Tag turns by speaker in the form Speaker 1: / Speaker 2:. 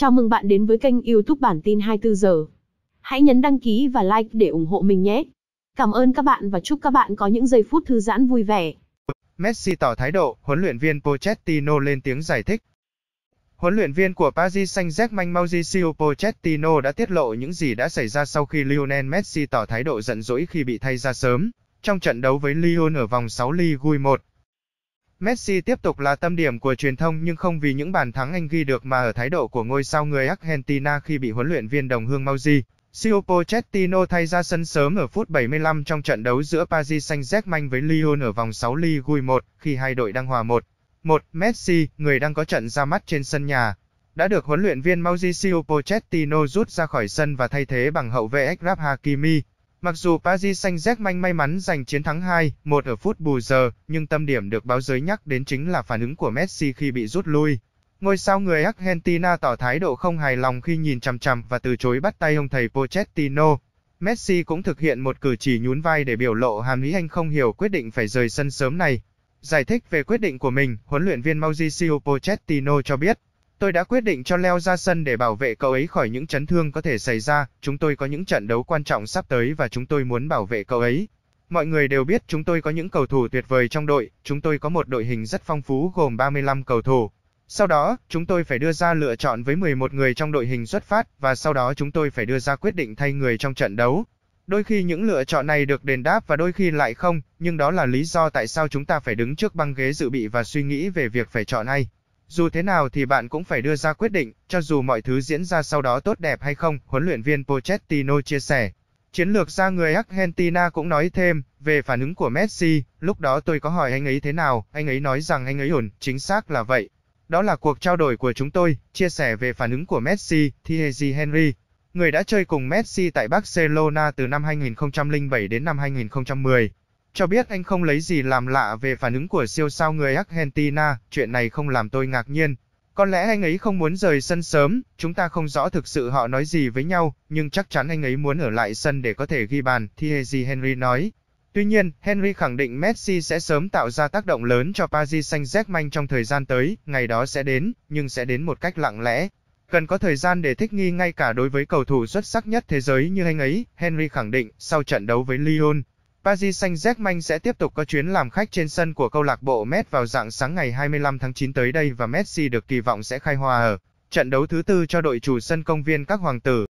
Speaker 1: Chào mừng bạn đến với kênh YouTube bản tin 24 giờ. Hãy nhấn đăng ký và like để ủng hộ mình nhé. Cảm ơn các bạn và chúc các bạn có những giây phút thư giãn vui vẻ. Messi tỏ thái độ, huấn luyện viên Pochettino lên tiếng giải thích. Huấn luyện viên của Paris Saint-Germain Mauricio Pochettino đã tiết lộ những gì đã xảy ra sau khi Lionel Messi tỏ thái độ giận dỗi khi bị thay ra sớm trong trận đấu với Lyon ở vòng 6 Ligue 1. Messi tiếp tục là tâm điểm của truyền thông nhưng không vì những bàn thắng anh ghi được mà ở thái độ của ngôi sao người Argentina khi bị huấn luyện viên đồng hương Mauzi. Sio Pochettino thay ra sân sớm ở phút 75 trong trận đấu giữa Paris Saint-Germain với Lyon ở vòng 6 Ligue 1 khi hai đội đang hòa 1. 1. Messi, người đang có trận ra mắt trên sân nhà, đã được huấn luyện viên Mauricio Pochettino rút ra khỏi sân và thay thế bằng hậu vệ Ekrab Hakimi. Mặc dù Paris Saint-Germain may mắn giành chiến thắng 2-1 ở phút bù giờ, nhưng tâm điểm được báo giới nhắc đến chính là phản ứng của Messi khi bị rút lui. Ngôi sao người Argentina tỏ thái độ không hài lòng khi nhìn chằm chằm và từ chối bắt tay ông thầy Pochettino. Messi cũng thực hiện một cử chỉ nhún vai để biểu lộ hàm ý anh không hiểu quyết định phải rời sân sớm này. Giải thích về quyết định của mình, huấn luyện viên Mauricio Pochettino cho biết, Tôi đã quyết định cho Leo ra sân để bảo vệ cậu ấy khỏi những chấn thương có thể xảy ra, chúng tôi có những trận đấu quan trọng sắp tới và chúng tôi muốn bảo vệ cậu ấy. Mọi người đều biết chúng tôi có những cầu thủ tuyệt vời trong đội, chúng tôi có một đội hình rất phong phú gồm 35 cầu thủ. Sau đó, chúng tôi phải đưa ra lựa chọn với 11 người trong đội hình xuất phát và sau đó chúng tôi phải đưa ra quyết định thay người trong trận đấu. Đôi khi những lựa chọn này được đền đáp và đôi khi lại không, nhưng đó là lý do tại sao chúng ta phải đứng trước băng ghế dự bị và suy nghĩ về việc phải chọn ai. Dù thế nào thì bạn cũng phải đưa ra quyết định, cho dù mọi thứ diễn ra sau đó tốt đẹp hay không, huấn luyện viên Pochettino chia sẻ. Chiến lược gia người Argentina cũng nói thêm, về phản ứng của Messi, lúc đó tôi có hỏi anh ấy thế nào, anh ấy nói rằng anh ấy ổn, chính xác là vậy. Đó là cuộc trao đổi của chúng tôi, chia sẻ về phản ứng của Messi, Thierry Henry. Người đã chơi cùng Messi tại Barcelona từ năm 2007 đến năm 2010, cho biết anh không lấy gì làm lạ về phản ứng của siêu sao người Argentina, chuyện này không làm tôi ngạc nhiên. Có lẽ anh ấy không muốn rời sân sớm, chúng ta không rõ thực sự họ nói gì với nhau, nhưng chắc chắn anh ấy muốn ở lại sân để có thể ghi bàn, Thierry Henry nói. Tuy nhiên, Henry khẳng định Messi sẽ sớm tạo ra tác động lớn cho Paris Saint-Germain trong thời gian tới, ngày đó sẽ đến, nhưng sẽ đến một cách lặng lẽ. Cần có thời gian để thích nghi ngay cả đối với cầu thủ xuất sắc nhất thế giới như anh ấy, Henry khẳng định, sau trận đấu với Lyon, Paris Saint-Germain sẽ tiếp tục có chuyến làm khách trên sân của câu lạc bộ Met vào dạng sáng ngày 25 tháng 9 tới đây và Messi được kỳ vọng sẽ khai hòa ở trận đấu thứ tư cho đội chủ sân công viên các hoàng tử.